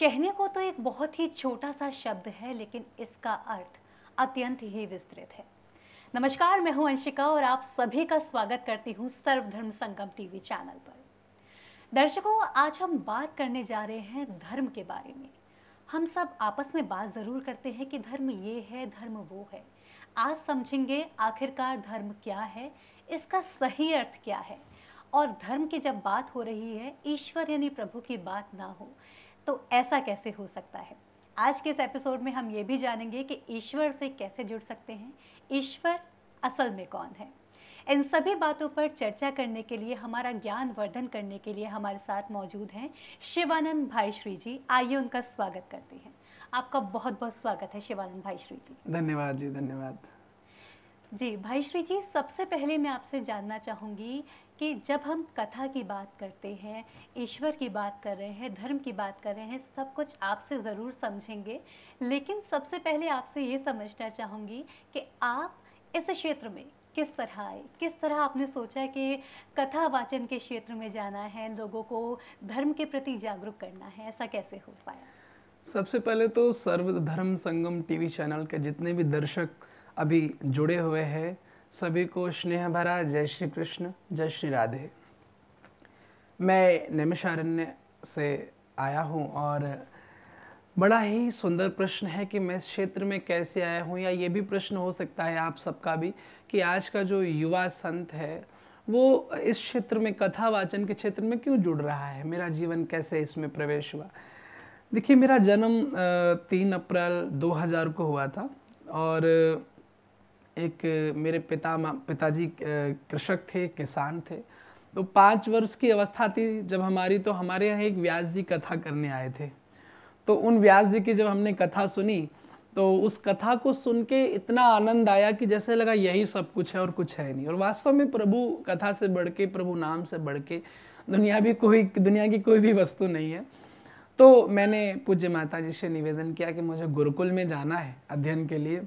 कहने को तो एक बहुत ही छोटा सा शब्द है लेकिन इसका अर्थ अत्यंत ही विस्तृत है नमस्कार मैं हूं अंशिका और आप सभी का स्वागत करती हूं सर्वधर्म संगम टीवी चैनल पर दर्शकों आज हम बात करने जा रहे हैं धर्म के बारे में हम सब आपस में बात ज़रूर करते हैं कि धर्म ये है धर्म वो है आज समझेंगे आखिरकार धर्म क्या है इसका सही अर्थ क्या है और धर्म की जब बात हो रही है ईश्वर यानी प्रभु की बात ना हो तो ऐसा कैसे हो सकता है आज के इस एपिसोड में हम ये भी जानेंगे कि ईश्वर से कैसे जुड़ सकते हैं ईश्वर असल में कौन है इन सभी बातों पर चर्चा करने के लिए हमारा ज्ञान वर्धन करने के लिए हमारे साथ मौजूद हैं शिवानंद भाई श्री जी आइए उनका स्वागत करते हैं आपका बहुत बहुत स्वागत है शिवानंद भाई श्री जी धन्यवाद जी धन्यवाद जी भाई श्री जी सबसे पहले मैं आपसे जानना चाहूंगी कि जब हम कथा की बात करते हैं ईश्वर की बात कर रहे हैं धर्म की बात कर रहे हैं सब कुछ आपसे ज़रूर समझेंगे लेकिन सबसे पहले आपसे ये समझना चाहूँगी कि आप इस क्षेत्र में किस तरह आए किस तरह आपने सोचा कि कथा वाचन के क्षेत्र में जाना है लोगों को धर्म के प्रति जागरूक करना है ऐसा कैसे हो पाया सबसे पहले तो सर्वधर्म संगम टीवी चैनल के जितने भी दर्शक अभी जुड़े हुए हैं सभी को स्नेह भरा जय श्री कृष्ण जय श्री राधे मैं नैमिषारण्य से आया हूँ और बड़ा ही सुंदर प्रश्न है कि मैं इस क्षेत्र में कैसे आया हूँ या ये भी प्रश्न हो सकता है आप सबका भी कि आज का जो युवा संत है वो इस क्षेत्र में कथा वाचन के क्षेत्र में क्यों जुड़ रहा है मेरा जीवन कैसे इसमें प्रवेश हुआ देखिए मेरा जन्म तीन अप्रैल 2000 को हुआ था और एक मेरे पिता पिताजी कृषक थे किसान थे तो पाँच वर्ष की अवस्था थी जब हमारी तो हमारे यहाँ एक व्यास जी कथा करने आए थे तो उन व्यास जी की जब हमने कथा सुनी तो उस कथा को सुन के इतना आनंद आया कि जैसे लगा यही सब कुछ है और कुछ है नहीं और वास्तव में प्रभु कथा से बढ़ के प्रभु नाम से बढ़ के दुनिया भी कोई दुनिया की कोई भी वस्तु नहीं है तो मैंने पूज्य माता जी से निवेदन किया कि मुझे गुरुकुल में जाना है अध्ययन के लिए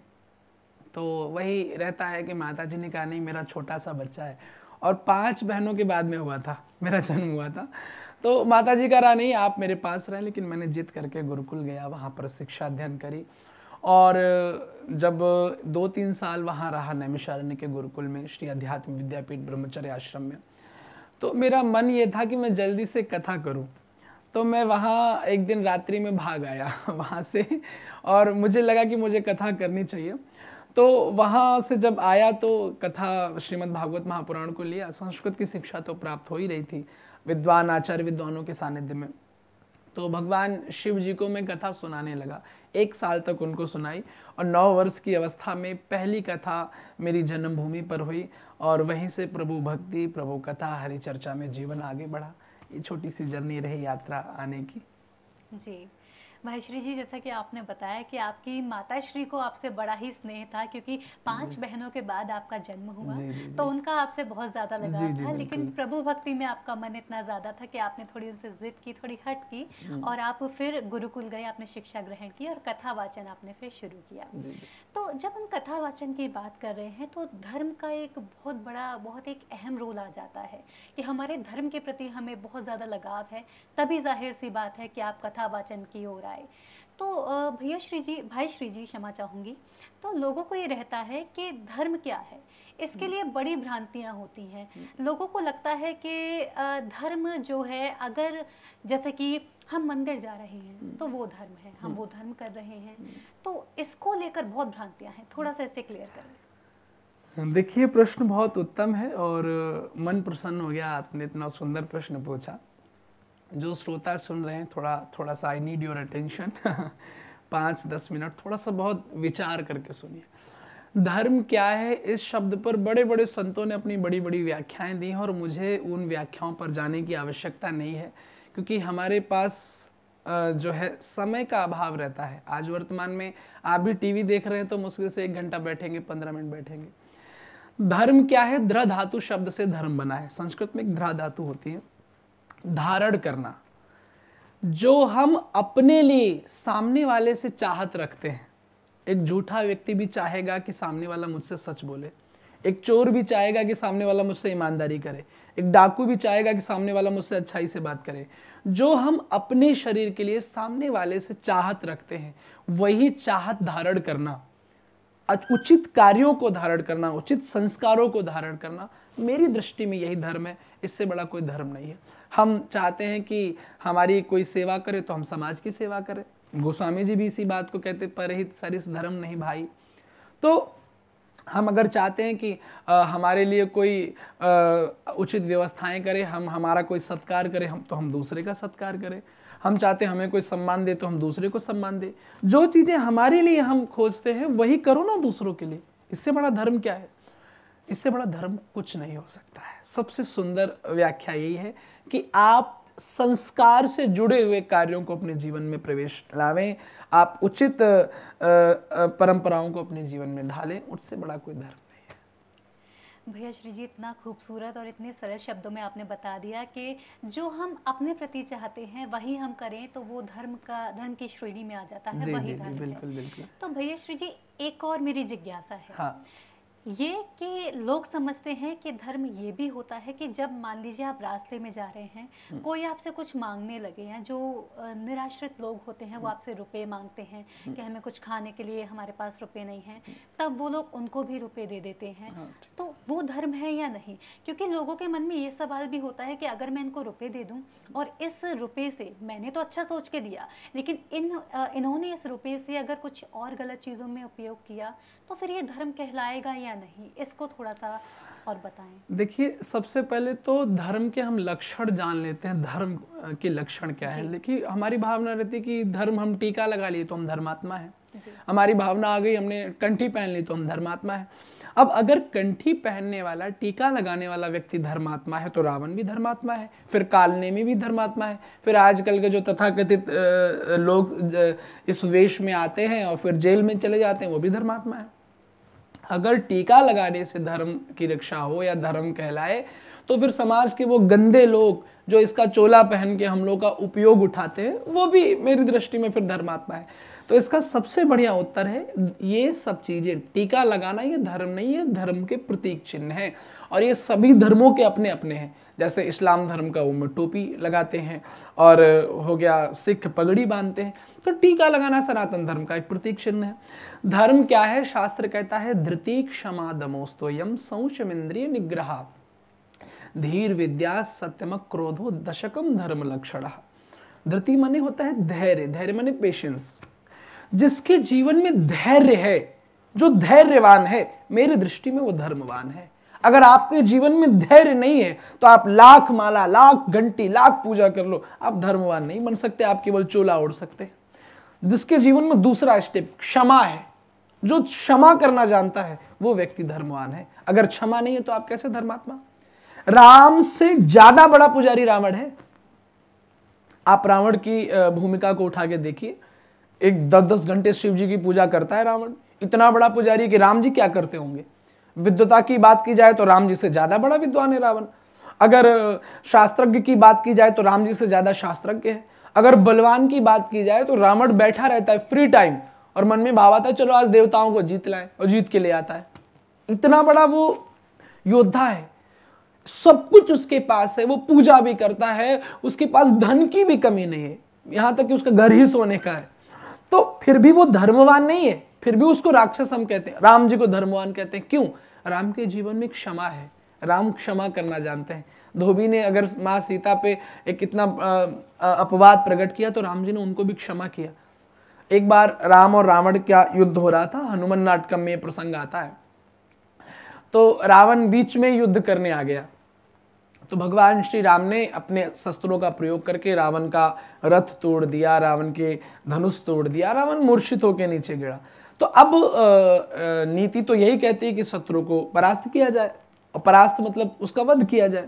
तो वही रहता है कि माता जी ने कहा नहीं मेरा छोटा सा बच्चा है और पांच बहनों के बाद में हुआ था मेरा जन्म हुआ था तो माता जी कह रहा नहीं आप मेरे पास रहें लेकिन मैंने जिद करके गुरुकुल गया वहाँ पर शिक्षा अध्ययन करी और जब दो तीन साल वहाँ रहा नैमिषारण्य के गुरुकुल में श्री अध्यात्म विद्यापीठ ब्रह्मचर्य आश्रम में तो मेरा मन ये था कि मैं जल्दी से कथा करूँ तो मैं वहाँ एक दिन रात्रि में भाग आया वहाँ से और मुझे लगा कि मुझे कथा करनी चाहिए तो वहाँ से जब आया तो कथा श्रीमद् भागवत महापुराण को लिया संस्कृत की शिक्षा तो प्राप्त हो ही रही थी विद्वान आचार्य विद्वानों के सानिध्य में तो भगवान शिव जी को मैं कथा सुनाने लगा एक साल तक उनको सुनाई और नौ वर्ष की अवस्था में पहली कथा मेरी जन्मभूमि पर हुई और वहीं से प्रभु भक्ति प्रभु कथा हरि चर्चा में जीवन आगे बढ़ा ये छोटी सी जर्नी रही यात्रा आने की जी महेश्वरी जी जैसा कि आपने बताया कि आपकी माता श्री को आपसे बड़ा ही स्नेह था क्योंकि पांच बहनों के बाद आपका जन्म हुआ जी, जी, तो उनका आपसे बहुत ज़्यादा लगाव था लेकिन प्रभु भक्ति में आपका मन इतना ज़्यादा था कि आपने थोड़ी उनसे जिद की थोड़ी हट की और आप फिर गुरुकुल गए आपने शिक्षा ग्रहण की और कथा वाचन आपने फिर शुरू किया तो जब हम कथा वाचन की बात कर रहे हैं तो धर्म का एक बहुत बड़ा बहुत एक अहम रोल आ जाता है कि हमारे धर्म के प्रति हमें बहुत ज़्यादा लगाव है तभी जाहिर सी बात है कि आप कथा वाचन की ओर आए तो भैया श्री जी भाई श्री जी क्षमा चाहूँगी तो लोगों को ये रहता है कि धर्म क्या है इसके हम्म। लिए बड़ी भ्रांतियाँ होती हैं हम्म। लोगों को लगता है कि धर्म जो है अगर जैसे कि हम मंदिर जा रहे हैं हम्म। तो वो धर्म है हम वो धर्म कर रहे हैं तो इसको लेकर बहुत भ्रांतियाँ हैं थोड़ा सा इसे क्लियर करें देखिए प्रश्न बहुत उत्तम है और मन प्रसन्न हो गया आपने इतना सुंदर प्रश्न पूछा जो श्रोता सुन रहे हैं थोड़ा थोड़ा सा आई नीड योर अटेंशन पाँच दस मिनट थोड़ा सा बहुत विचार करके सुनिए धर्म क्या है इस शब्द पर बड़े बड़े संतों ने अपनी बड़ी बड़ी व्याख्याएं दी हैं और मुझे उन व्याख्याओं पर जाने की आवश्यकता नहीं है क्योंकि हमारे पास जो है समय का अभाव रहता है आज वर्तमान में आप भी टीवी देख रहे हैं तो मुश्किल से एक घंटा बैठेंगे पंद्रह मिनट बैठेंगे धर्म क्या है ध्र धातु शब्द से धर्म बना है संस्कृत में एक ध्र धातु होती है धारण करना जो हम अपने लिए सामने वाले से चाहत रखते हैं एक झूठा व्यक्ति भी चाहेगा कि सामने वाला मुझसे सच बोले एक चोर भी चाहेगा कि सामने वाला मुझसे ईमानदारी करे एक डाकू भी चाहेगा कि सामने वाला मुझसे अच्छाई से बात करे जो हम अपने शरीर के लिए सामने वाले से चाहत रखते हैं वही चाहत धारण करना उचित कार्यों को धारण करना उचित संस्कारों को धारण करना मेरी दृष्टि में यही धर्म है इससे बड़ा कोई धर्म नहीं है हम चाहते हैं कि हमारी कोई सेवा करे तो हम समाज की सेवा करें गोस्वामी जी भी इसी बात को कहते परहित सरिस धर्म नहीं भाई तो हम अगर चाहते हैं कि आ, हमारे लिए कोई आ, उचित व्यवस्थाएं करे हम हमारा कोई सत्कार करे हम तो हम दूसरे का सत्कार करें हम चाहते हैं हमें कोई सम्मान दे तो हम दूसरे को सम्मान दे जो चीज़ें हमारे लिए हम खोजते हैं वही करो ना दूसरों के लिए इससे बड़ा धर्म क्या है इससे बड़ा धर्म कुछ नहीं हो सकता है सबसे सुंदर व्याख्या यही है कि आप संस्कार से जुड़े हुए कार्यों को अपने जीवन में प्रवेश लावें आप उचित परंपराओं को अपने जीवन में ढालें उससे बड़ा कोई धर्म भैया श्री जी इतना खूबसूरत और इतने सरल शब्दों में आपने बता दिया कि जो हम अपने प्रति चाहते हैं वही हम करें तो वो धर्म का धर्म की श्रेणी में आ जाता है जी, वही जी, धर्म जी, बिल्कुल, है। बिल्कुल। तो भैया श्री जी एक और मेरी जिज्ञासा है हाँ। ये कि लोग समझते हैं कि धर्म ये भी होता है कि जब मान लीजिए आप रास्ते में जा रहे हैं हम्म। कोई आपसे कुछ मांगने लगे या जो निराश्रित लोग होते हैं वो हम्म। आपसे रुपए मांगते हैं हम्म। कि हमें कुछ खाने के लिए हमारे पास रुपए नहीं हैं तब वो लोग उनको भी रुपए दे देते हैं हाँ, तो वो धर्म है या नहीं क्योंकि लोगों के मन में ये सवाल भी होता है कि अगर मैं इनको रुपये दे दूँ और इस रुपये से मैंने तो अच्छा सोच के दिया लेकिन इन इन्होंने इस रुपये से अगर कुछ और गलत चीज़ों में उपयोग किया तो फिर ये धर्म कहलाएगा या या नहीं इसको थोड़ा सा और बताएं देखिए सबसे पहले तो धर्म के हम लक्षण जान लेते हैं धर्म के लक्षण क्या है देखिए हमारी भावना रहती है कि धर्म हम टीका लगा लिए तो हम धर्मात्मा है हमारी भावना आ गई हमने कंठी पहन ली तो हम धर्मात्मा है अब अगर कंठी पहनने वाला टीका लगाने वाला व्यक्ति धर्मात्मा है तो रावण भी धर्मात्मा है फिर कालनेमी भी धर्मात्मा है फिर आजकल के जो तथाकथित लोग इस वेश में आते हैं और फिर जेल में चले जाते हैं वो भी धर्मात्मा है अगर टीका लगाने से धर्म की रक्षा हो या धर्म कहलाए तो फिर समाज के वो गंदे लोग जो इसका चोला पहन के हम लोग का उपयोग उठाते हैं वो भी मेरी दृष्टि में फिर धर्मात्मा है तो इसका सबसे बढ़िया उत्तर है ये सब चीज़ें टीका लगाना ये धर्म नहीं है धर्म के प्रतीक चिन्ह है और ये सभी धर्मों के अपने अपने हैं जैसे इस्लाम धर्म का वो टोपी लगाते हैं और हो गया सिख पगड़ी बांधते हैं तो टीका लगाना सनातन धर्म का एक प्रतीक चिन्ह है धर्म क्या है शास्त्र कहता है धृति क्षमा दमोस्तो यम इंद्रिय निग्रह धीर विद्या सत्यम क्रोधो दशकम धर्म लक्षण धृति मने होता है धैर्य धैर्य मने पेशेंस जिसके जीवन में धैर्य है जो धैर्यवान है मेरी दृष्टि में वो धर्मवान है अगर आपके जीवन में धैर्य नहीं है तो आप लाख माला लाख घंटी लाख पूजा कर लो आप धर्मवान नहीं बन सकते आप केवल चोला ओढ़ सकते जिसके जीवन में दूसरा स्टेप क्षमा है जो क्षमा करना जानता है वो व्यक्ति धर्मवान है अगर क्षमा नहीं है तो आप कैसे धर्मात्मा राम से ज्यादा बड़ा पुजारी रावण है आप रावण की भूमिका को उठा के देखिए एक दस दस घंटे शिव जी की पूजा करता है रावण इतना बड़ा पुजारी कि राम जी क्या करते होंगे विद्वता की बात की जाए तो राम जी से ज्यादा बड़ा विद्वान है रावण अगर शास्त्रज्ञ की बात की जाए तो राम जी से ज्यादा शास्त्रज्ञ है अगर बलवान की बात की जाए तो रावण बैठा रहता है फ्री टाइम और मन में भाव आता है चलो आज देवताओं को जीत लाए और जीत के ले आता है इतना बड़ा वो योद्धा है सब कुछ उसके पास है वो पूजा भी करता है उसके पास धन की भी कमी नहीं है यहां तक कि उसका घर ही सोने का है तो फिर भी वो धर्मवान नहीं है फिर भी उसको राक्षस हम कहते हैं राम जी को धर्मवान कहते हैं क्यों राम के जीवन में क्षमा है राम क्षमा करना जानते हैं धोबी ने अगर माँ सीता पे एक इतना अपवाद प्रकट किया तो राम जी ने उनको भी क्षमा किया एक बार राम और रावण का युद्ध हो रहा था हनुमान नाटकम में प्रसंग आता है तो रावण बीच में युद्ध करने आ गया तो भगवान श्री राम ने अपने शस्त्रों का प्रयोग करके रावण का रथ तोड़ दिया रावण के धनुष तोड़ दिया रावण मूर्छित होकर नीचे गिरा तो अब नीति तो यही कहती है कि शत्रु को परास्त किया जाए और परास्त मतलब उसका वध किया जाए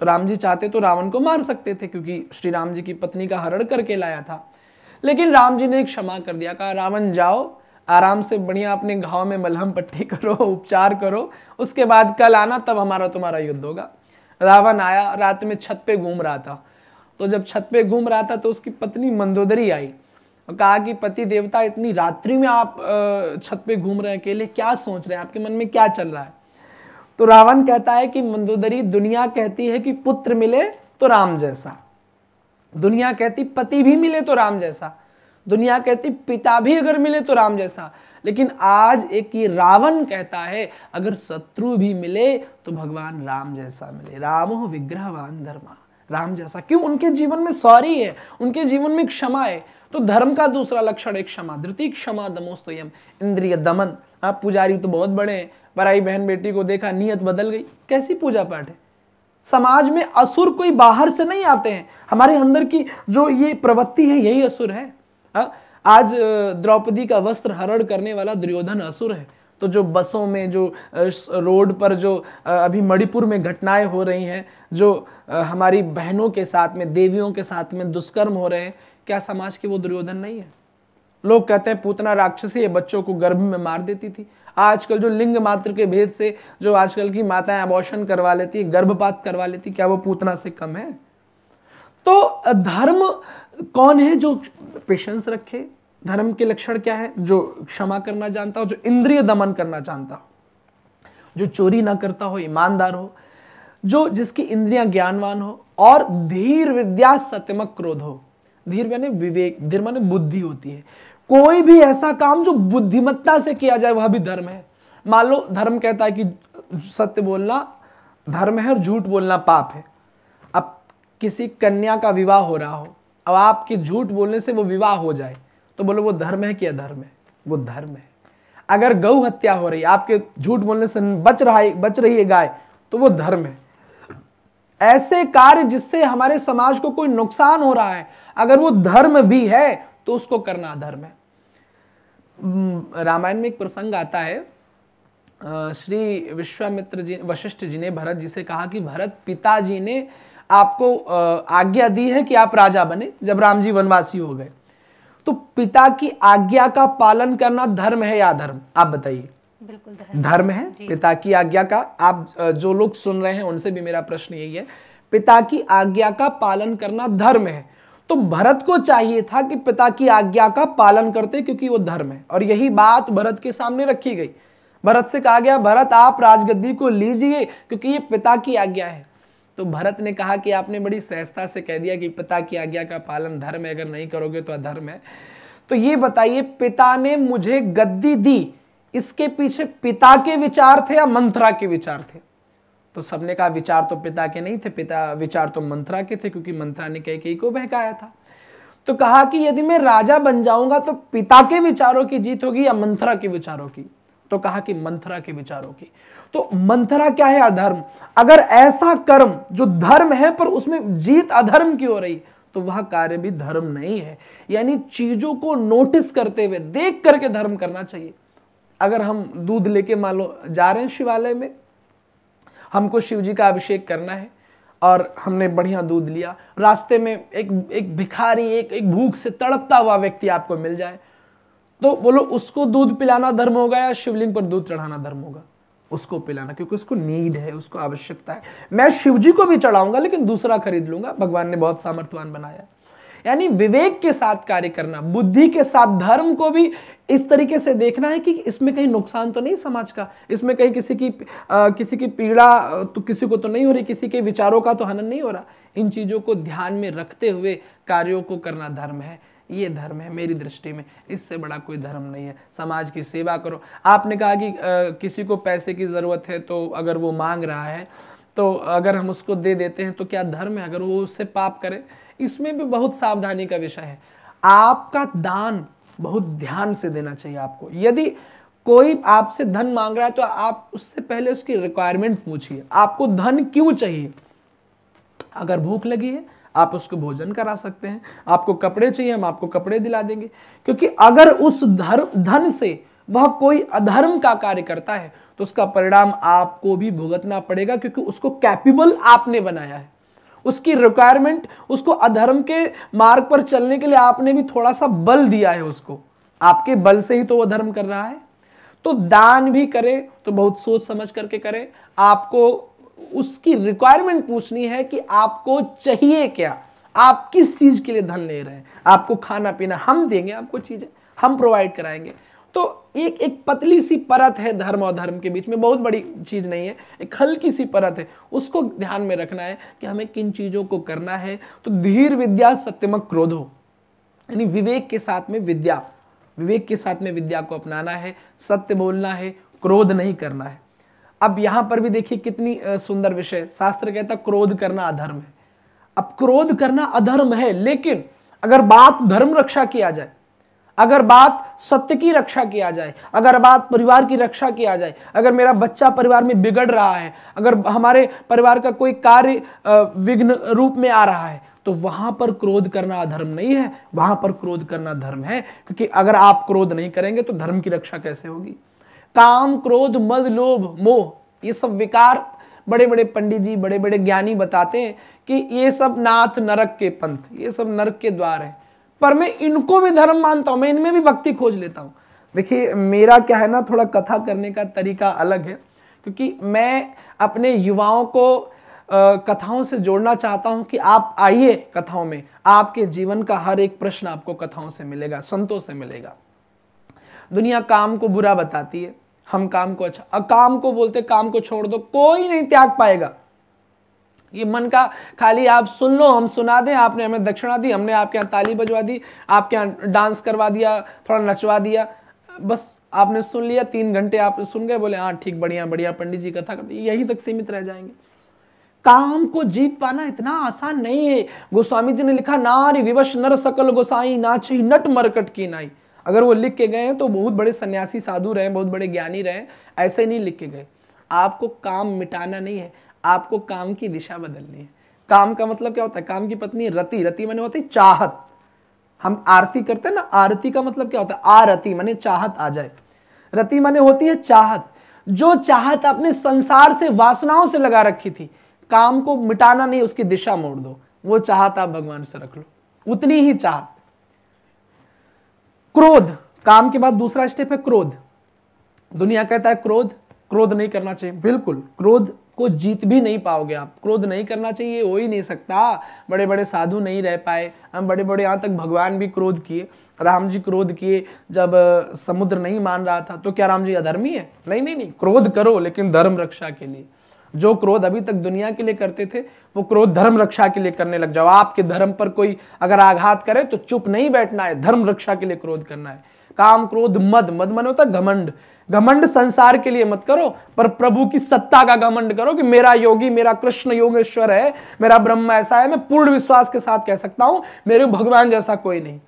तो राम जी चाहते तो रावण को मार सकते थे क्योंकि श्री राम जी की पत्नी का हरण करके लाया था लेकिन राम जी ने एक क्षमा कर दिया कहा रावण जाओ आराम से बढ़िया अपने घाव में मलहम पट्टी करो उपचार करो उसके बाद कल आना तब हमारा तुम्हारा युद्ध होगा रावण आया रात में छत पे घूम रहा था तो जब छत पे घूम रहा था तो उसकी पत्नी मंदोदरी आई कहा कि पति देवता इतनी रात्रि में आप छत पे घूम रहे हैं अकेले क्या सोच रहे हैं आपके मन में क्या चल रहा है तो रावण कहता है कि मंदोदरी दुनिया कहती है कि पुत्र मिले तो राम जैसा दुनिया कहती पति भी मिले तो राम जैसा दुनिया कहती पिता भी अगर मिले तो राम जैसा लेकिन आज एक ये रावण कहता है अगर शत्रु भी मिले तो भगवान राम जैसा मिले रामो विग्रहवान धर्मा राम जैसा क्यों उनके जीवन में सॉरी है उनके जीवन में क्षमा है तो धर्म का दूसरा लक्षण है क्षमा धृति क्षमा यम इंद्रिय दमन आप पुजारी तो बहुत बड़े हैं पराई बहन बेटी को देखा नियत बदल गई कैसी पूजा पाठ है समाज में असुर कोई बाहर से नहीं आते हैं हमारे अंदर की जो ये प्रवृत्ति है यही असुर है हाँ, आज द्रौपदी का वस्त्र हरण करने वाला दुर्योधन असुर है तो जो बसों में जो रोड पर जो अभी मणिपुर में घटनाएं हो रही हैं जो हमारी बहनों के साथ में देवियों के साथ में दुष्कर्म हो रहे हैं क्या समाज के वो दुर्योधन नहीं है लोग कहते हैं पूतना राक्षसी ये बच्चों को गर्भ में मार देती थी आजकल जो लिंग मात्र के भेद से जो आजकल की माताएं अबॉर्शन करवा लेती गर्भपात करवा लेती क्या वो पूतना से कम है तो धर्म कौन है जो पेशेंस रखे धर्म के लक्षण क्या है जो क्षमा करना जानता हो जो इंद्रिय दमन करना जानता हो जो चोरी ना करता हो ईमानदार हो जो जिसकी इंद्रियां ज्ञानवान हो और धीर विद्या सत्यमक क्रोध हो धीर मैंने विवेक धीर मैंने बुद्धि होती है कोई भी ऐसा काम जो बुद्धिमत्ता से किया जाए वह भी धर्म है मान लो धर्म कहता है कि सत्य बोलना धर्म है और झूठ बोलना पाप है अब किसी कन्या का विवाह हो रहा हो अब आपके झूठ बोलने से वो विवाह हो जाए तो बोलो वो धर्म है कि अधर्म है वो धर्म है अगर गऊ हत्या हो रही है आपके झूठ बोलने से बच रहा है बच रही है गाय तो वो धर्म है ऐसे कार्य जिससे हमारे समाज को कोई नुकसान हो रहा है अगर वो धर्म भी है तो उसको करना धर्म है रामायण में एक प्रसंग आता है श्री विश्वामित्र जी वशिष्ठ जी ने भरत जी से कहा कि भरत पिताजी ने आपको आज्ञा दी है कि आप राजा बने जब राम जी वनवासी हो गए तो पिता की आज्ञा का पालन करना धर्म है या धर्म आप बताइए बिल्कुल धर्म, धर्म है पिता की आज्ञा का आप जो लोग सुन रहे हैं उनसे भी मेरा प्रश्न यही है पिता की आज्ञा का पालन करना धर्म है तो भरत को चाहिए था कि पिता की आज्ञा का पालन करते क्योंकि वो धर्म है और यही बात भरत के सामने रखी गई भरत से कहा गया भरत आप राजगद्दी को लीजिए क्योंकि ये पिता की आज्ञा है तो भरत ने कहा कि आपने बड़ी सहजता से कह दिया कि पिता की आज्ञा का पालन धर्म है अगर नहीं करोगे तो अधर्म है तो ये बताइए पिता ने मुझे गद्दी दी इसके पीछे पिता के विचार थे या मंत्रा के विचार थे तो सबने कहा विचार तो पिता के नहीं थे पिता विचार तो मंत्रा के थे क्योंकि मंत्रा ने कई कई को बहकाया था तो कहा कि यदि मैं राजा बन जाऊंगा तो पिता के विचारों की जीत होगी या मंत्रा के विचारों की तो कहा कि मंथरा के विचारों की तो मंथरा क्या है अधर्म अगर ऐसा कर्म जो धर्म है पर उसमें जीत अधर्म की हो रही तो वह कार्य भी धर्म नहीं है यानी चीजों को नोटिस करते हुए देख करके धर्म करना चाहिए अगर हम दूध लेके मान लो जा रहे हैं शिवालय में हमको शिव जी का अभिषेक करना है और हमने बढ़िया दूध लिया रास्ते में एक एक भिखारी एक एक भूख से तड़पता हुआ व्यक्ति आपको मिल जाए तो बोलो उसको दूध पिलाना धर्म होगा या शिवलिंग पर दूध चढ़ाना धर्म होगा उसको पिलाना क्योंकि उसको नीड है उसको आवश्यकता है मैं शिवजी को भी चढ़ाऊंगा लेकिन दूसरा खरीद लूंगा भगवान ने बहुत सामर्थवान बनाया यानी विवेक के साथ कार्य करना बुद्धि के साथ धर्म को भी इस तरीके से देखना है कि इसमें कहीं नुकसान तो नहीं समाज का इसमें कहीं किसी की आ, किसी की पीड़ा तो किसी को तो नहीं हो रही किसी के विचारों का तो हनन नहीं हो रहा इन चीज़ों को ध्यान में रखते हुए कार्यों को करना धर्म है ये धर्म है मेरी दृष्टि में इससे बड़ा कोई धर्म नहीं है समाज की सेवा करो आपने कहा कि आ, किसी को पैसे की ज़रूरत है तो अगर वो मांग रहा है तो अगर हम उसको दे देते हैं तो क्या धर्म है अगर वो उससे पाप करे इसमें भी बहुत सावधानी का विषय है आपका दान बहुत ध्यान से देना चाहिए आपको यदि कोई आपसे धन मांग रहा है तो आप उससे पहले उसकी रिक्वायरमेंट पूछिए आपको धन क्यों चाहिए अगर भूख लगी है आप उसको भोजन करा सकते हैं आपको कपड़े चाहिए हम आपको कपड़े दिला देंगे क्योंकि अगर उस धर्म धन से वह कोई अधर्म का कार्य करता है तो उसका परिणाम आपको भी भुगतना पड़ेगा क्योंकि उसको कैपेबल आपने बनाया है उसकी रिक्वायरमेंट उसको अधर्म के मार्ग पर चलने के लिए आपने भी थोड़ा सा बल दिया है उसको आपके बल से ही तो वह धर्म कर रहा है तो दान भी करे तो बहुत सोच समझ करके करे आपको उसकी रिक्वायरमेंट पूछनी है कि आपको चाहिए क्या आप किस चीज़ के लिए धन ले रहे हैं आपको खाना पीना हम देंगे आपको चीज़ें हम प्रोवाइड कराएंगे तो एक एक पतली सी परत है धर्म और धर्म के बीच में बहुत बड़ी चीज़ नहीं है एक हल्की सी परत है उसको ध्यान में रखना है कि हमें किन चीज़ों को करना है तो धीर विद्या सत्यमक क्रोध हो यानी विवेक के साथ में विद्या विवेक के साथ में विद्या को अपनाना है सत्य बोलना है क्रोध नहीं करना है अब यहां पर भी देखिए कितनी सुंदर विषय शास्त्र कहता क्रोध करना अधर्म है अब क्रोध करना अधर्म है लेकिन अगर बात धर्म रक्षा किया जाए अगर बात सत्य की रक्षा किया जाए अगर बात परिवार की रक्षा किया जाए अगर मेरा बच्चा परिवार में बिगड़ रहा है अगर हमारे परिवार का कोई कार्य विघ्न रूप में आ रहा है तो वहां पर क्रोध करना अधर्म नहीं है वहां पर क्रोध करना धर्म है क्योंकि अगर आप क्रोध नहीं करेंगे तो धर्म की रक्षा कैसे होगी काम क्रोध मद लोभ मोह ये सब विकार बड़े बड़े पंडित जी बड़े बड़े ज्ञानी बताते हैं कि ये सब नाथ नरक के पंथ ये सब नरक के द्वार है पर मैं इनको भी धर्म मानता हूं मैं इनमें भी भक्ति खोज लेता हूँ देखिए मेरा क्या है ना थोड़ा कथा करने का तरीका अलग है क्योंकि मैं अपने युवाओं को आ, कथाओं से जोड़ना चाहता हूं कि आप आइए कथाओं में आपके जीवन का हर एक प्रश्न आपको कथाओं से मिलेगा संतों से मिलेगा दुनिया काम को बुरा बताती है हम काम को अच्छा काम को बोलते काम को छोड़ दो कोई नहीं त्याग पाएगा ये मन का खाली आप सुन लो हम सुना दें आपने हमें दक्षिणा दी हमने आपके यहाँ ताली बजवा दी आपके यहाँ डांस करवा दिया थोड़ा नचवा दिया बस आपने सुन लिया तीन घंटे आप सुन गए बोले हाँ ठीक बढ़िया बढ़िया पंडित जी कथा करते यही तक सीमित रह जाएंगे काम को जीत पाना इतना आसान नहीं है गोस्वामी जी ने लिखा नारी विवश नर सकल गोसाई नाच नट मरकट की नाई अगर वो लिख के गए हैं तो बहुत बड़े सन्यासी साधु रहे बहुत बड़े ज्ञानी रहे ऐसे नहीं लिख के गए आपको काम मिटाना नहीं है आपको काम की दिशा बदलनी है काम का मतलब क्या होता है काम की पत्नी रति रति मैंने होती चाहत हम आरती करते हैं ना आरती का मतलब क्या होता है आरती मैंने चाहत आ जाए रति माने होती है चाहत जो चाहत आपने संसार से वासनाओं से लगा रखी थी काम को मिटाना नहीं उसकी दिशा मोड़ दो वो चाहत आप भगवान से रख लो उतनी ही चाहत क्रोध काम के बाद दूसरा स्टेप है क्रोध दुनिया कहता है क्रोध क्रोध नहीं करना चाहिए बिल्कुल क्रोध को जीत भी नहीं पाओगे आप क्रोध नहीं करना चाहिए हो ही नहीं सकता बड़े बड़े साधु नहीं रह पाए हम बड़े बड़े यहाँ तक भगवान भी क्रोध किए राम जी क्रोध किए जब समुद्र नहीं मान रहा था तो क्या राम जी अधर्मी है नहीं नहीं नहीं क्रोध करो लेकिन धर्म रक्षा के लिए जो क्रोध अभी तक दुनिया के लिए करते थे वो क्रोध धर्म रक्षा के लिए करने लग जाओ आपके धर्म पर कोई अगर आघात करे तो चुप नहीं बैठना है धर्म रक्षा के लिए क्रोध करना है काम क्रोध मद मद मन होता घमंड घमंड संसार के लिए मत करो पर प्रभु की सत्ता का घमंड करो कि मेरा योगी मेरा कृष्ण योगेश्वर है मेरा ब्रह्म ऐसा है मैं पूर्ण विश्वास के साथ कह सकता हूं मेरे भगवान जैसा कोई नहीं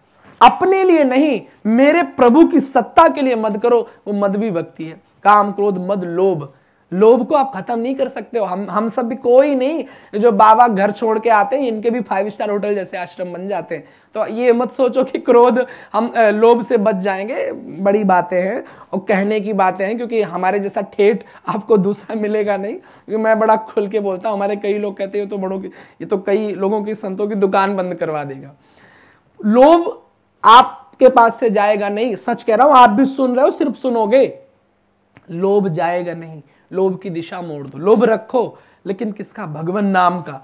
अपने लिए नहीं मेरे प्रभु की सत्ता के लिए मत करो वो मद भी भक्ति है काम क्रोध मद लोभ लोभ को आप खत्म नहीं कर सकते हो हम हम सब भी कोई नहीं जो बाबा घर छोड़ के आते हैं इनके भी फाइव स्टार होटल जैसे आश्रम बन जाते हैं तो ये मत सोचो कि क्रोध हम लोभ से बच जाएंगे बड़ी बातें हैं और कहने की बातें हैं क्योंकि हमारे जैसा ठेठ आपको दूसरा मिलेगा नहीं क्योंकि मैं बड़ा खुल के बोलता हूँ हमारे कई लोग कहते हैं तो बड़ों की ये तो कई लोगों की संतों की दुकान बंद करवा देगा लोभ आपके पास से जाएगा नहीं सच कह रहा हूँ आप भी सुन रहे हो सिर्फ सुनोगे लोभ जाएगा नहीं लोभ की दिशा मोड़ दो लोभ रखो लेकिन किसका भगवान नाम का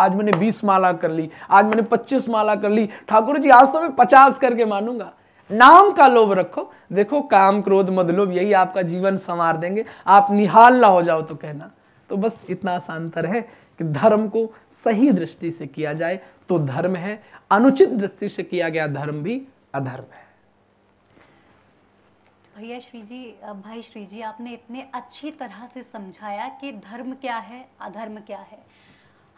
आज मैंने 20 माला कर ली आज मैंने 25 माला कर ली ठाकुर जी आज तो मैं 50 करके मानूंगा नाम का लोभ रखो देखो काम क्रोध मदलोभ यही आपका जीवन संवार देंगे आप निहाल ना हो जाओ तो कहना तो बस इतना सा अंतर है कि धर्म को सही दृष्टि से किया जाए तो धर्म है अनुचित दृष्टि से किया गया धर्म भी अधर्म है भैया श्री जी भाई श्री जी आपने इतने अच्छी तरह से समझाया कि धर्म क्या है अधर्म क्या है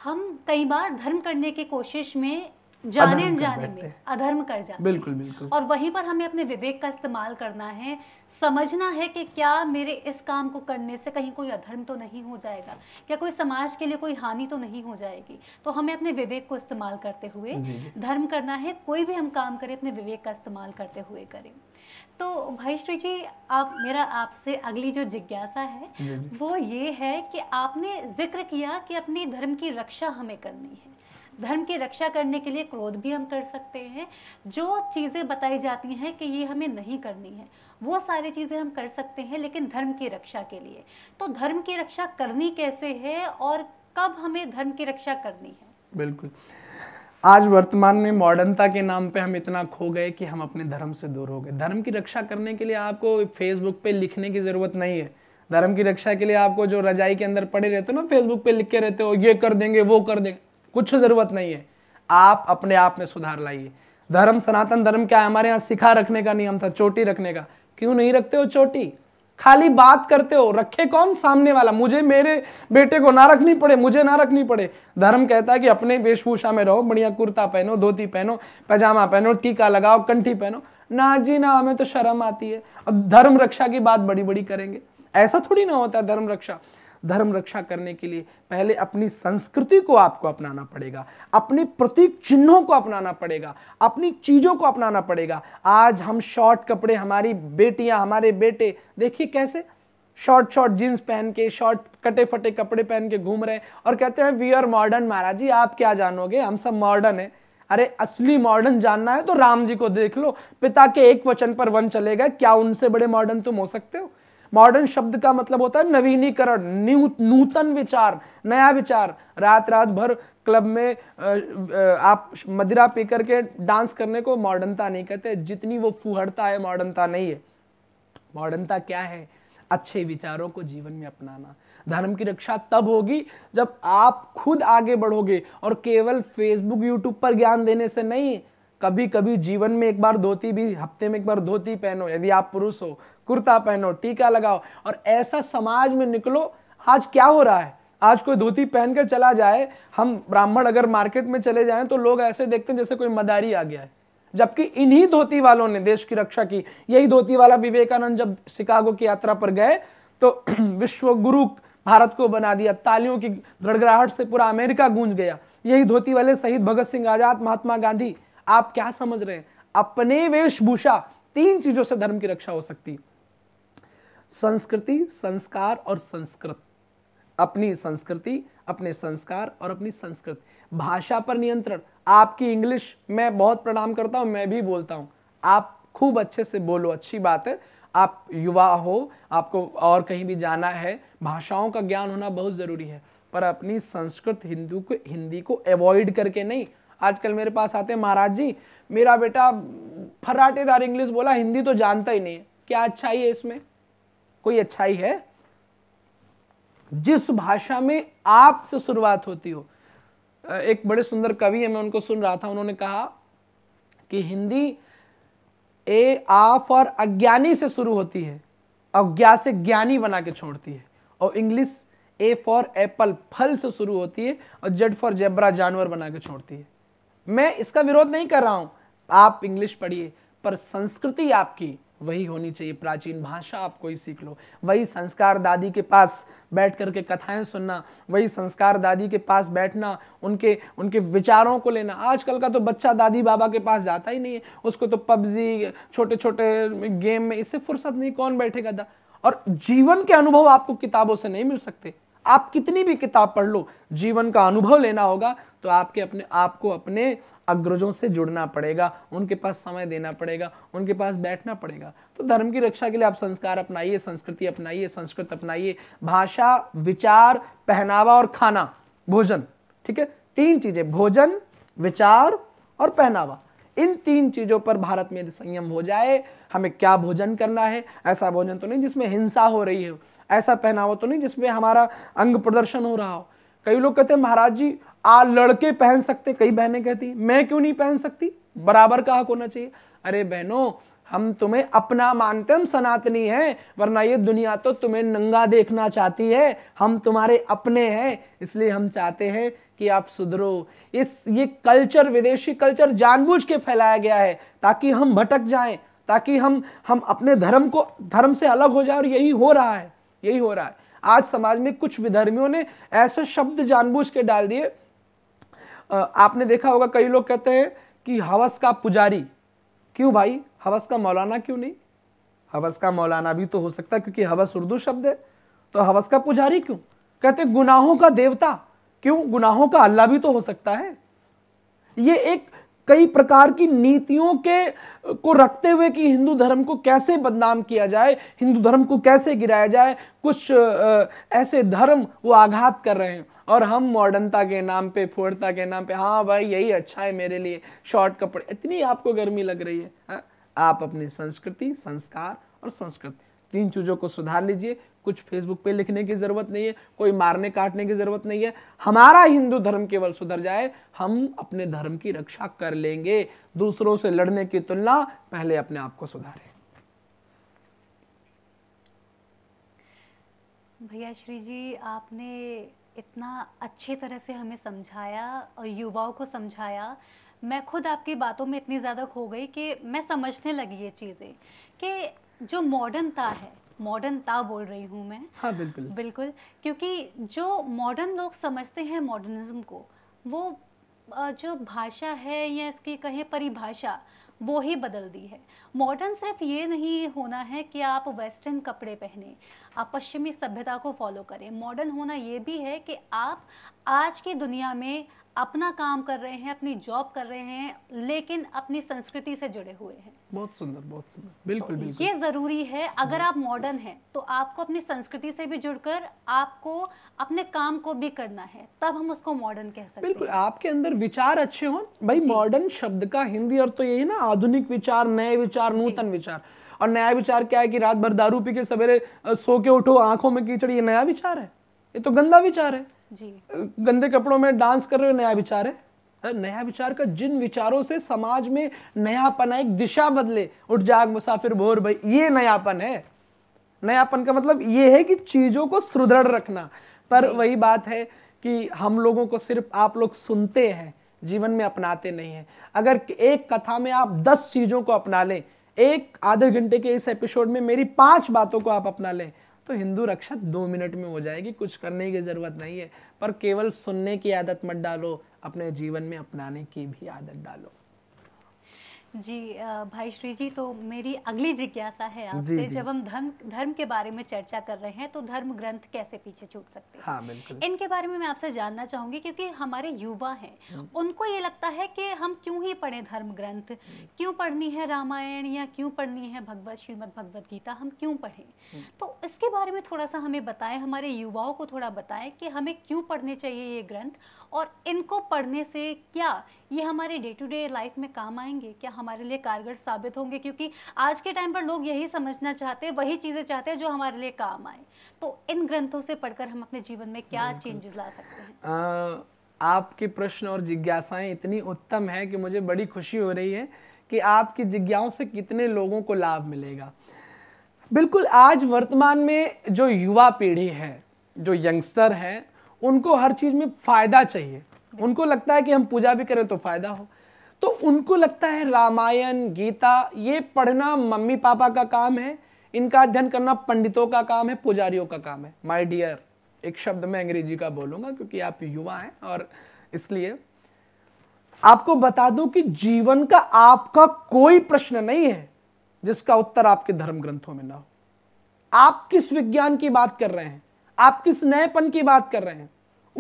हम कई बार धर्म करने की कोशिश में जाने अनजाने में अधर्म कर जाते बिल्कुल बिल्कुल और वहीं पर हमें अपने विवेक का इस्तेमाल करना है समझना है कि क्या मेरे इस काम को करने से कहीं कोई अधर्म तो नहीं हो जाएगा क्या कोई समाज के लिए कोई हानि तो नहीं हो जाएगी तो हमें अपने विवेक को इस्तेमाल करते हुए जी, जी। धर्म करना है कोई भी हम काम करें अपने विवेक का इस्तेमाल करते हुए करें तो भाईश्री जी आप मेरा आपसे अगली जो जिज्ञासा है वो ये है कि आपने जिक्र किया कि अपने धर्म की रक्षा हमें करनी है धर्म की रक्षा करने के लिए क्रोध भी हम कर सकते हैं जो चीज़ें बताई जाती हैं कि ये हमें नहीं करनी है वो सारी चीज़ें हम कर सकते हैं लेकिन धर्म की रक्षा के लिए तो धर्म की रक्षा करनी कैसे है और कब हमें धर्म की रक्षा करनी है बिल्कुल आज वर्तमान में मॉडर्नता के नाम पे हम इतना खो गए कि हम अपने धर्म से दूर हो गए धर्म की रक्षा करने के लिए आपको फेसबुक पे लिखने की ज़रूरत नहीं है धर्म की रक्षा के लिए आपको जो रजाई के अंदर पड़े रहते हो ना फेसबुक पे लिख के रहते हो ये कर देंगे वो कर देंगे कुछ ज़रूरत नहीं है आप अपने आप में सुधार लाइए धर्म सनातन धर्म क्या है हमारे यहाँ सिखा रखने का नियम था चोटी रखने का क्यों नहीं रखते हो चोटी खाली बात करते हो रखे कौन सामने वाला मुझे मेरे बेटे को ना रखनी पड़े मुझे ना रखनी पड़े धर्म कहता है कि अपने वेशभूषा में रहो बढ़िया कुर्ता पहनो धोती पहनो पैजामा पहनो टीका लगाओ कंठी पहनो ना जी ना हमें तो शर्म आती है अब धर्म रक्षा की बात बड़ी बड़ी करेंगे ऐसा थोड़ी ना होता है धर्म रक्षा धर्म रक्षा करने के लिए पहले अपनी संस्कृति को आपको अपनाना पड़ेगा अपने प्रतीक चिन्हों को अपनाना पड़ेगा अपनी चीज़ों को अपनाना पड़ेगा आज हम शॉर्ट कपड़े हमारी बेटियां हमारे बेटे देखिए कैसे शॉर्ट शॉर्ट जीन्स पहन के शॉर्ट कटे फटे कपड़े पहन के घूम रहे और कहते हैं we are modern Maharaj ji आप क्या जानोगे हम सब मॉडर्न है अरे असली मॉडर्न जानना है तो राम जी को देख लो पिता के एक वचन पर वन चले गए क्या उनसे बड़े मॉडर्न तुम हो सकते हो मॉडर्न शब्द का मतलब होता है नवीनीकरण न्यू नूतन विचार नया विचार रात रात भर क्लब में आप मदिरा पी करके डांस करने को मॉडर्नता नहीं कहते जितनी वो फूहड़ता है मॉडर्नता नहीं है मॉडर्नता क्या है अच्छे विचारों को जीवन में अपनाना धर्म की रक्षा तब होगी जब आप खुद आगे बढ़ोगे और केवल फेसबुक यूट्यूब पर ज्ञान देने से नहीं कभी कभी जीवन में एक बार धोती भी हफ्ते में एक बार धोती पहनो यदि आप पुरुष हो कुर्ता पहनो टीका लगाओ और ऐसा समाज में निकलो आज क्या हो रहा है आज कोई धोती पहन कर चला जाए हम ब्राह्मण अगर मार्केट में चले जाएं तो लोग ऐसे देखते हैं जैसे कोई मदारी आ गया है जबकि इन्हीं धोती वालों ने देश की रक्षा की यही धोती वाला विवेकानंद जब शिकागो की यात्रा पर गए तो विश्व गुरु भारत को बना दिया तालियों की गड़गड़ाहट से पूरा अमेरिका गूंज गया यही धोती वाले शहीद भगत सिंह आजाद महात्मा गांधी आप क्या समझ रहे हैं अपने वेशभूषा तीन चीजों से धर्म की रक्षा हो सकती है संस्कृति संस्कार और संस्कृत अपनी संस्कृति अपने संस्कार और अपनी संस्कृति भाषा पर नियंत्रण आपकी इंग्लिश मैं बहुत प्रणाम करता हूँ मैं भी बोलता हूँ आप खूब अच्छे से बोलो अच्छी बात है आप युवा हो आपको और कहीं भी जाना है भाषाओं का ज्ञान होना बहुत ज़रूरी है पर अपनी संस्कृत हिंदू को हिंदी को अवॉइड करके नहीं आजकल मेरे पास आते हैं महाराज जी मेरा बेटा फराटेदार इंग्लिश बोला हिंदी तो जानता ही नहीं है क्या अच्छा ही है इसमें कोई अच्छाई है जिस भाषा में आप से शुरुआत होती हो एक बड़े सुंदर कवि है मैं उनको सुन रहा था उन्होंने कहा कि हिंदी ए आफ और अज्ञानी से शुरू होती है अज्ञा से ज्ञानी बना के छोड़ती है और इंग्लिश ए फॉर एप्पल फल से शुरू होती है और जेड फॉर जेब्रा जानवर बना के छोड़ती है मैं इसका विरोध नहीं कर रहा हूं आप इंग्लिश पढ़िए पर संस्कृति आपकी वही होनी चाहिए प्राचीन भाषा आप कोई सीख लो वही संस्कार दादी के पास बैठ कर के कथाएं सुनना वही संस्कार दादी के पास बैठना उनके उनके विचारों को लेना आजकल का तो बच्चा दादी बाबा के पास जाता ही नहीं है उसको तो पबजी छोटे छोटे गेम में इससे फुर्सत नहीं कौन बैठेगा दा और जीवन के अनुभव आपको किताबों से नहीं मिल सकते आप कितनी भी किताब पढ़ लो जीवन का अनुभव लेना होगा तो आपके अपने आपको अपने अग्रजों से जुड़ना पड़ेगा उनके पास समय देना पड़ेगा उनके पास बैठना पड़ेगा तो धर्म की रक्षा के लिए आप संस्कार अपनाइए संस्कृति अपनाइए संस्कृत अपनाइए भाषा विचार पहनावा और खाना भोजन ठीक है तीन चीजें भोजन विचार और पहनावा इन तीन चीज़ों पर भारत में यदि संयम हो जाए हमें क्या भोजन करना है ऐसा भोजन तो नहीं जिसमें हिंसा हो रही हो ऐसा पहनावा तो नहीं जिसमें हमारा अंग प्रदर्शन हो रहा हो कई लोग कहते हैं महाराज जी आ लड़के पहन सकते कई बहनें कहती मैं क्यों नहीं पहन सकती बराबर का हक होना चाहिए अरे बहनों हम तुम्हें अपना मानते हम सनातनी हैं वरना ये दुनिया तो तुम्हें नंगा देखना चाहती है हम तुम्हारे अपने हैं इसलिए हम चाहते हैं कि आप सुधरो इस ये कल्चर विदेशी कल्चर जानबूझ के फैलाया गया है ताकि हम भटक जाएं ताकि हम हम अपने धर्म को धर्म से अलग हो जाए और यही हो रहा है यही हो रहा है आज समाज में कुछ विधर्मियों ने ऐसे शब्द जानबूझ के डाल दिए आपने देखा होगा कई लोग कहते हैं कि हवस का पुजारी क्यों भाई हवस का मौलाना क्यों नहीं हवस का मौलाना भी तो हो सकता है क्योंकि हवस उर्दू शब्द है तो हवस का पुजारी क्यों कहते गुनाहों का देवता क्यों गुनाहों का अल्लाह भी तो हो सकता है ये एक कई प्रकार की नीतियों के को रखते हुए कि हिंदू धर्म को कैसे बदनाम किया जाए हिंदू धर्म को कैसे गिराया जाए कुछ ऐसे धर्म वो आघात कर रहे हैं और हम मॉडर्नता के नाम पे फोड़ता के नाम पे हाँ भाई यही अच्छा है मेरे लिए शॉर्ट कपड़े इतनी आपको गर्मी लग रही है हा? आप अपनी संस्कृति संस्कार और संस्कृति तीन चीज़ों को सुधार लीजिए कुछ फेसबुक पे लिखने की ज़रूरत नहीं है कोई मारने काटने की ज़रूरत नहीं है हमारा हिंदू धर्म केवल सुधर जाए हम अपने धर्म की रक्षा कर लेंगे दूसरों से लड़ने की तुलना पहले अपने आप को सुधारें भैया श्री जी आपने इतना अच्छे तरह से हमें समझाया और युवाओं को समझाया मैं खुद आपकी बातों में इतनी ज़्यादा खो गई कि मैं समझने लगी ये चीज़ें कि जो मॉडर्न ता है मॉडर्न ता बोल रही हूँ मैं हाँ बिल्कुल बिल्कुल क्योंकि जो मॉडर्न लोग समझते हैं मॉडर्निज्म को वो जो भाषा है या इसकी कहें परिभाषा वो ही बदल दी है मॉडर्न सिर्फ ये नहीं होना है कि आप वेस्टर्न कपड़े पहने आप पश्चिमी सभ्यता को फॉलो करें मॉडर्न होना ये भी है कि आप आज की दुनिया में अपना काम कर रहे हैं अपनी जॉब कर रहे हैं लेकिन अपनी संस्कृति से जुड़े हुए हैं बहुत सुंदर बहुत सुंदर बिल्कुल तो बिल्कुल ये ज़रूरी है अगर आप मॉडर्न हैं तो आपको अपनी संस्कृति से भी जुड़कर आपको अपने काम को भी करना है तब हम उसको मॉडर्न कह सकते बिल्कुल आपके अंदर विचार अच्छे हों भाई मॉडर्न शब्द का हिंदी और तो यही ना आधुनिक विचार नए विचार नूतन विचार और नया विचार क्या है कि रात भर दारू पी के सवेरे सो के उठो आंखों में कीचड़ ये नया विचार है ये तो गंदा विचार है जी गंदे कपड़ों में डांस कर रहे हो नया विचार है नया विचार का जिन विचारों से समाज में नयापन एक दिशा बदले उठ जाग मुसाफिर भोर भाई ये नयापन है नयापन का मतलब ये है कि चीजों को सुदृढ़ रखना पर वही बात है कि हम लोगों को सिर्फ आप लोग सुनते हैं जीवन में अपनाते नहीं हैं अगर एक कथा में आप दस चीजों को अपना लें एक आधे घंटे के इस एपिसोड में मेरी पांच बातों को आप अपना लें तो हिंदू रक्षा दो मिनट में हो जाएगी कुछ करने की ज़रूरत नहीं है पर केवल सुनने की आदत मत डालो अपने जीवन में अपनाने की भी आदत डालो जी भाई श्री जी तो मेरी अगली जिज्ञासा है आपसे जब हम धर्म धर्म के बारे में चर्चा कर रहे हैं तो धर्म ग्रंथ कैसे पीछे छूट सकते हैं हाँ, बिल्कुल इनके बारे में मैं आपसे जानना चाहूंगी क्योंकि हमारे युवा हैं हम्म। उनको ये लगता है कि हम क्यों ही पढ़े धर्म ग्रंथ हम्म। क्यों पढ़नी है रामायण या क्यों पढ़नी है भगवत श्रीमद भगवत गीता हम क्यों पढ़े हम्म। तो इसके बारे में थोड़ा सा हमें बताएं हमारे युवाओं को थोड़ा बताएं कि हमें क्यों पढ़ने चाहिए ये ग्रंथ और इनको पढ़ने से क्या ये हमारे डे टू डे लाइफ में काम आएंगे क्या हमारे लिए कारगर साबित होंगे क्योंकि आज के टाइम पर लोग यही समझना चाहते हैं वही चीज़ें चाहते हैं जो हमारे लिए काम आए तो इन ग्रंथों से पढ़कर हम अपने जीवन में क्या चेंजेस ला सकते हैं आपके प्रश्न और जिज्ञासाएं इतनी उत्तम है कि मुझे बड़ी खुशी हो रही है कि आपकी जिज्ञाओं से कितने लोगों को लाभ मिलेगा बिल्कुल आज वर्तमान में जो युवा पीढ़ी है जो यंगस्टर हैं उनको हर चीज़ में फ़ायदा चाहिए उनको लगता है कि हम पूजा भी करें तो फ़ायदा हो तो उनको लगता है रामायण गीता ये पढ़ना मम्मी पापा का काम है इनका अध्ययन करना पंडितों का काम है पुजारियों का काम है माई डियर एक शब्द में अंग्रेजी का बोलूंगा क्योंकि आप युवा हैं और इसलिए आपको बता दूं कि जीवन का आपका कोई प्रश्न नहीं है जिसका उत्तर आपके धर्म ग्रंथों में ना हो आप किस विज्ञान की बात कर रहे हैं आप किस नएपन की बात कर रहे हैं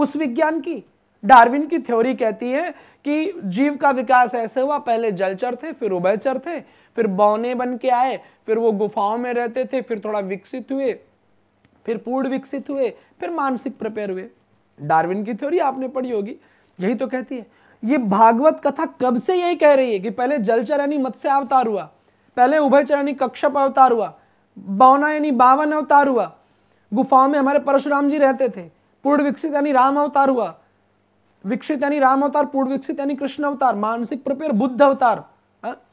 उस विज्ञान की डार्विन की थ्योरी कहती है कि जीव का विकास ऐसे हुआ पहले जलचर थे फिर उभयचर थे फिर बौने बन के आए फिर वो गुफाओं में रहते थे फिर थोड़ा विकसित हुए फिर पूर्ण विकसित हुए फिर मानसिक प्रपेयर हुए डार्विन की थ्योरी आपने पढ़ी होगी यही तो कहती है ये भागवत कथा कब से यही कह रही है कि पहले जलचर यानी मत्स्य अवतार हुआ पहले उभयचर यानी कक्षप अवतार हुआ बौना यानी बावन अवतार हुआ गुफाओं में हमारे परशुराम जी रहते थे पूर्ण विकसित यानी राम अवतार हुआ विकसित यानी राम अवतार पूर्ण विकसित यानी कृष्ण अवतार मानसिक प्रपेयर बुद्ध अवतार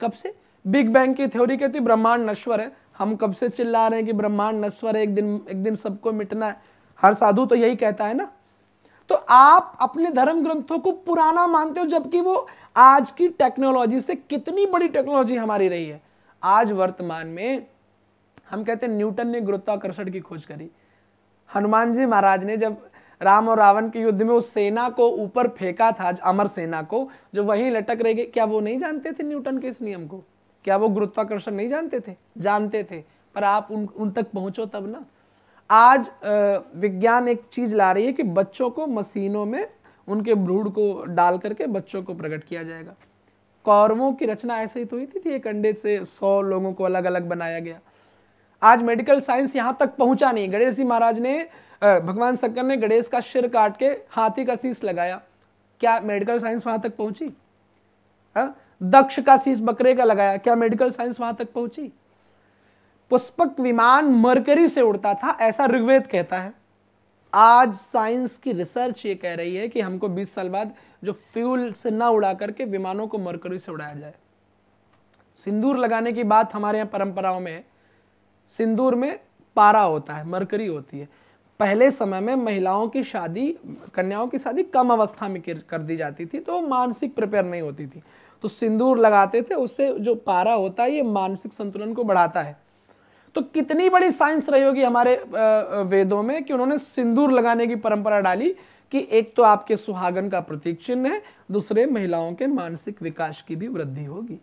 कब से बिग बैंग की थ्योरी कहती ब्रह्मांड नश्वर है हम कब से चिल्ला रहे हैं कि ब्रह्मांड नश्वर है एक दिन एक दिन सबको मिटना है हर साधु तो यही कहता है ना तो आप अपने धर्म ग्रंथों को पुराना मानते हो जबकि वो आज की टेक्नोलॉजी से कितनी बड़ी टेक्नोलॉजी हमारी रही है आज वर्तमान में हम कहते हैं न्यूटन ने गुरुत्वाकर्षण की खोज करी हनुमान जी महाराज ने जब राम और रावण के युद्ध में उस सेना को ऊपर फेंका था अमर सेना को जो वहीं लटक रहे क्या वो नहीं जानते थे न्यूटन के इस नियम को क्या वो गुरुत्वाकर्षण नहीं जानते थे जानते थे पर आप उन उन तक पहुंचो तब ना आज विज्ञान एक चीज ला रही है कि बच्चों को मशीनों में उनके भ्रूण को डाल करके बच्चों को प्रकट किया जाएगा कौरवों की रचना ऐसे ही तो हुई थी, थी एक अंडे से सौ लोगों को अलग अलग बनाया गया आज मेडिकल साइंस यहां तक पहुंचा नहीं गणेश जी महाराज ने भगवान शंकर ने गणेश का सिर काट के हाथी का शीश लगाया क्या मेडिकल साइंस वहां तक आ? हाँ? दक्ष का शीश बकरे का लगाया क्या मेडिकल साइंस वहां तक पहुंची पुष्पक विमान मरकरी से उड़ता था ऐसा ऋग्वेद कहता है आज साइंस की रिसर्च ये कह रही है कि हमको 20 साल बाद जो फ्यूल से ना उड़ा करके विमानों को मरकरी से उड़ाया जाए सिंदूर लगाने की बात हमारे यहां परंपराओं में है सिंदूर में पारा होता है मरकरी होती है पहले समय में महिलाओं की शादी कन्याओं की शादी कम अवस्था में कर दी जाती थी तो मानसिक प्रिपेयर नहीं होती थी तो सिंदूर लगाते थे उससे जो पारा होता है ये मानसिक संतुलन को बढ़ाता है तो कितनी बड़ी साइंस रही होगी हमारे वेदों में कि उन्होंने सिंदूर लगाने की परंपरा डाली कि एक तो आपके सुहागन का प्रतीक चिन्ह है दूसरे महिलाओं के मानसिक विकास की भी वृद्धि होगी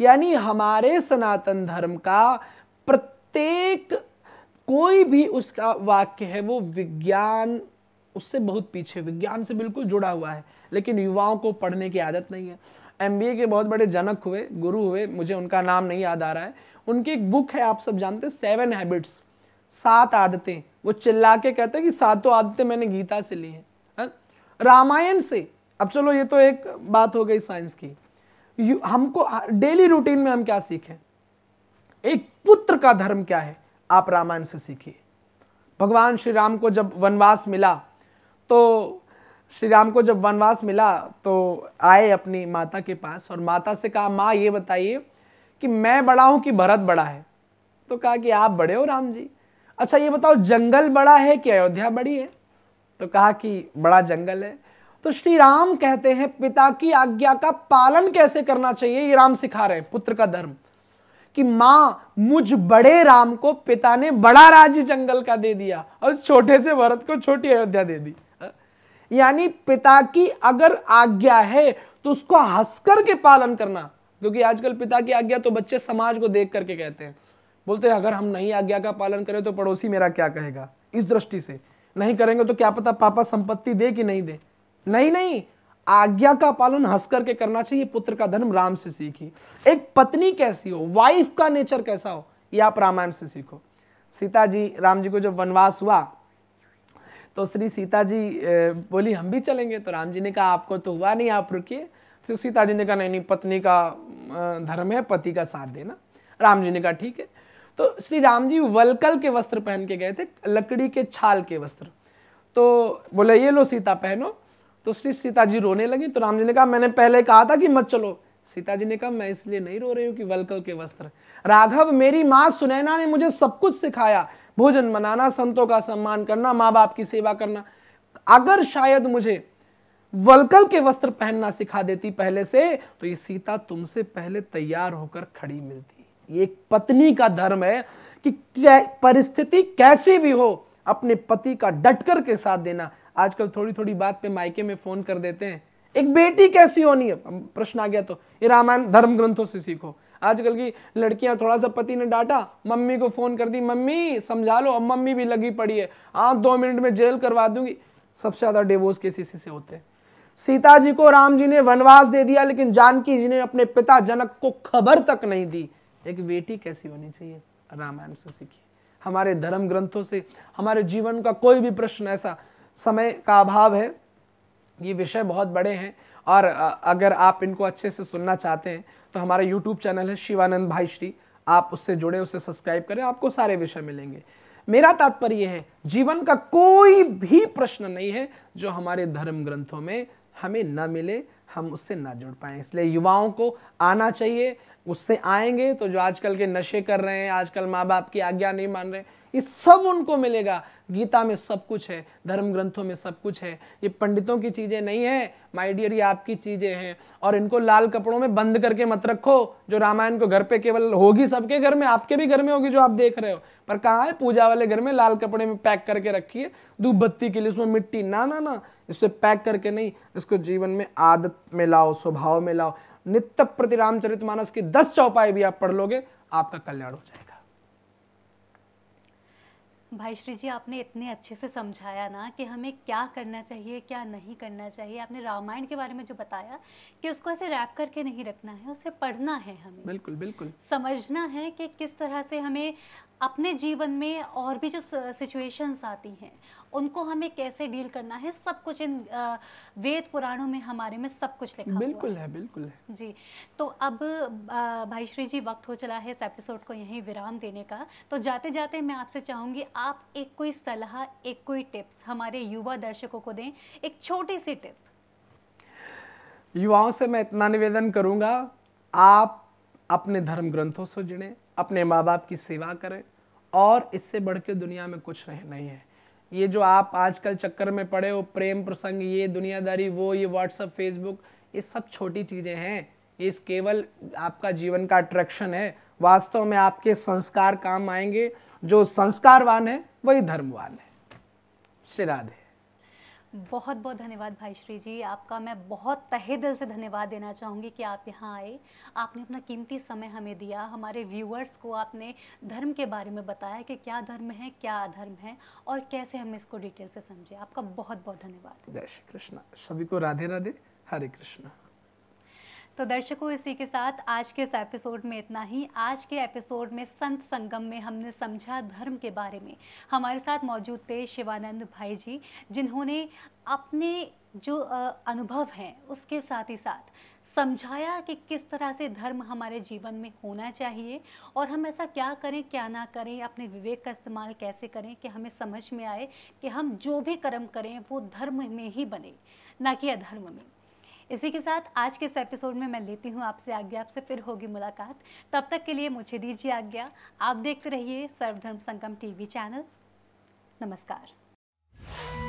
यानी हमारे सनातन धर्म का प्रत्येक कोई भी उसका वाक्य है वो विज्ञान उससे बहुत पीछे विज्ञान से बिल्कुल जुड़ा हुआ है लेकिन युवाओं को पढ़ने की आदत नहीं है एम के बहुत बड़े जनक हुए गुरु हुए मुझे उनका नाम नहीं याद आ रहा है उनकी एक बुक है आप सब जानते हैं सेवन हैबिट्स सात आदतें वो चिल्ला के कहते हैं कि सातों आदतें मैंने गीता से ली हैं रामायण से अब चलो ये तो एक बात हो गई साइंस की हमको डेली रूटीन में हम क्या सीखें एक पुत्र का धर्म क्या है आप रामायण से सीखिए भगवान श्री राम को जब वनवास मिला तो श्री राम को जब वनवास मिला तो आए अपनी माता के पास और माता से कहा माँ ये बताइए कि मैं बड़ा हूँ कि भरत बड़ा है तो कहा कि आप बड़े हो राम जी अच्छा ये बताओ जंगल बड़ा है कि अयोध्या बड़ी है तो कहा कि बड़ा जंगल है तो श्री राम कहते हैं पिता की आज्ञा का पालन कैसे करना चाहिए ये राम सिखा रहे हैं पुत्र का धर्म कि माँ मुझ बड़े राम को पिता ने बड़ा राज्य जंगल का दे दिया और छोटे से भरत को छोटी अयोध्या दे दी यानी पिता की अगर आज्ञा है तो उसको हंस के पालन करना क्योंकि आजकल पिता की आज्ञा तो बच्चे समाज को देख करके कहते हैं बोलते हैं अगर हम नहीं आज्ञा का पालन करें तो पड़ोसी मेरा क्या कहेगा इस दृष्टि से नहीं करेंगे तो क्या पता पापा संपत्ति दे कि नहीं दे नहीं नहीं आज्ञा का पालन हंस करके करना चाहिए पुत्र का धर्म राम से सीखिए एक पत्नी कैसी हो वाइफ का नेचर कैसा हो यह आप रामायण से सीखो सीता जी राम जी को जब वनवास हुआ तो श्री सीता जी बोली हम भी चलेंगे तो राम जी ने कहा आपको तो हुआ नहीं आप रुकिए तो सीता जी ने कहा नहीं नहीं पत्नी का धर्म है पति का साथ देना राम जी ने कहा ठीक है तो श्री राम जी वलकल के वस्त्र पहन के गए थे लकड़ी के छाल के वस्त्र तो बोले ये लो सीता पहनो तो श्री सीता जी रोने लगी तो राम जी ने कहा मैंने पहले कहा था कि मत चलो सीता जी ने कहा मैं इसलिए नहीं रो रही हूँ कि वलकल के वस्त्र राघव मेरी माँ सुनैना ने मुझे सब कुछ सिखाया भोजन बनाना संतों का सम्मान करना माँ बाप की सेवा करना अगर शायद मुझे वलकल के वस्त्र पहनना सिखा देती पहले से तो ये सीता तुमसे पहले तैयार होकर खड़ी मिलती ये एक पत्नी का धर्म है कि परिस्थिति कैसी भी हो अपने पति का डटकर के साथ देना आजकल थोड़ी थोड़ी बात पे मायके में फोन कर देते हैं एक बेटी कैसी होनी है प्रश्न आ गया तो ये रामायण धर्म ग्रंथों से सीखो आजकल की लड़कियां थोड़ा सा पति ने डांटा मम्मी को फोन कर दी मम्मी समझा लो अब मम्मी भी लगी पड़ी है हाँ दो मिनट में जेल करवा दूंगी सबसे ज्यादा डिवोर्स के इसी से होते हैं सीता जी को राम जी ने वनवास दे दिया लेकिन जानकी जी ने अपने पिता जनक को खबर तक नहीं दी एक बेटी कैसी होनी चाहिए रामायण से सीखी हमारे धर्म ग्रंथों से हमारे जीवन का कोई भी प्रश्न ऐसा समय का अभाव है ये विषय बहुत बड़े हैं और अगर आप इनको अच्छे से सुनना चाहते हैं तो हमारा यूट्यूब चैनल है शिवानंद भाई श्री आप उससे जुड़े उसे सब्सक्राइब करें आपको सारे विषय मिलेंगे मेरा तात्पर्य है जीवन का कोई भी प्रश्न नहीं है जो हमारे धर्म ग्रंथों में हमें न मिले हम उससे ना जुड़ पाए इसलिए युवाओं को आना चाहिए उससे आएंगे तो जो आजकल के नशे कर रहे हैं आजकल माँ बाप की आज्ञा नहीं मान रहे ये सब उनको मिलेगा गीता में सब कुछ है धर्म ग्रंथों में सब कुछ है ये पंडितों की चीज़ें नहीं है माई डियर ये आपकी चीज़ें हैं और इनको लाल कपड़ों में बंद करके मत रखो जो रामायण को घर पे केवल होगी सबके घर में आपके भी घर में होगी जो आप देख रहे हो पर कहा है पूजा वाले घर में लाल कपड़े में पैक करके रखिए धूप बत्ती के लिए उसमें मिट्टी ना ना ना इससे पैक करके नहीं इसको जीवन में आदत में लाओ स्वभाव में लाओ नित्य प्रति रामचरित मानस की दस चौपाई भी आप पढ़ लोगे आपका कल्याण हो जाएगा भाई श्री जी आपने इतने अच्छे से समझाया ना कि हमें क्या करना चाहिए क्या नहीं करना चाहिए आपने रामायण के बारे में जो बताया कि उसको ऐसे रैप करके नहीं रखना है उसे पढ़ना है हमें बिल्कुल बिल्कुल समझना है कि किस तरह से हमें अपने जीवन में और भी जो सिचुएशंस आती हैं उनको हमें कैसे डील करना है सब कुछ इन वेद पुराणों में हमारे में सब कुछ लिखा बिल्कुल है बिल्कुल है जी तो अब भाई श्री जी वक्त हो चला है इस एपिसोड को यहीं विराम देने का तो जाते जाते मैं आपसे चाहूँगी आप एक कोई सलाह एक कोई टिप्स हमारे युवा दर्शकों को दें एक छोटी सी टिप युवाओं से मैं इतना निवेदन करूंगा आप अपने धर्म ग्रंथों से जुड़ें अपने माँ बाप की सेवा करें और इससे बढ़ के दुनिया में कुछ नहीं है ये जो आप आजकल चक्कर में पड़े हो प्रेम प्रसंग ये दुनियादारी वो ये व्हाट्सअप फेसबुक ये सब छोटी चीज़ें हैं ये केवल आपका जीवन का अट्रैक्शन है वास्तव में आपके संस्कार काम आएंगे जो संस्कारवान है वही धर्मवान है श्री राधे बहुत बहुत धन्यवाद भाई श्री जी आपका मैं बहुत तहे दिल से धन्यवाद देना चाहूँगी कि आप यहाँ आए आपने अपना कीमती समय हमें दिया हमारे व्यूअर्स को आपने धर्म के बारे में बताया कि क्या धर्म है क्या अधर्म है और कैसे हम इसको डिटेल से समझें आपका बहुत बहुत धन्यवाद जय श्री कृष्ण सभी को राधे राधे हरे कृष्ण तो दर्शकों इसी के साथ आज के इस एपिसोड में इतना ही आज के एपिसोड में संत संगम में हमने समझा धर्म के बारे में हमारे साथ मौजूद थे शिवानंद भाई जी जिन्होंने अपने जो अनुभव हैं उसके साथ ही साथ समझाया कि किस तरह से धर्म हमारे जीवन में होना चाहिए और हम ऐसा क्या करें क्या ना करें अपने विवेक का इस्तेमाल कैसे करें कि हमें समझ में आए कि हम जो भी कर्म करें वो धर्म में ही बने ना कि अधर्म में इसी के साथ आज के इस एपिसोड में मैं लेती हूँ आपसे आज्ञा आपसे फिर होगी मुलाकात तब तक के लिए मुझे दीजिए आज्ञा आप देखते रहिए सर्वधर्म संगम टीवी चैनल नमस्कार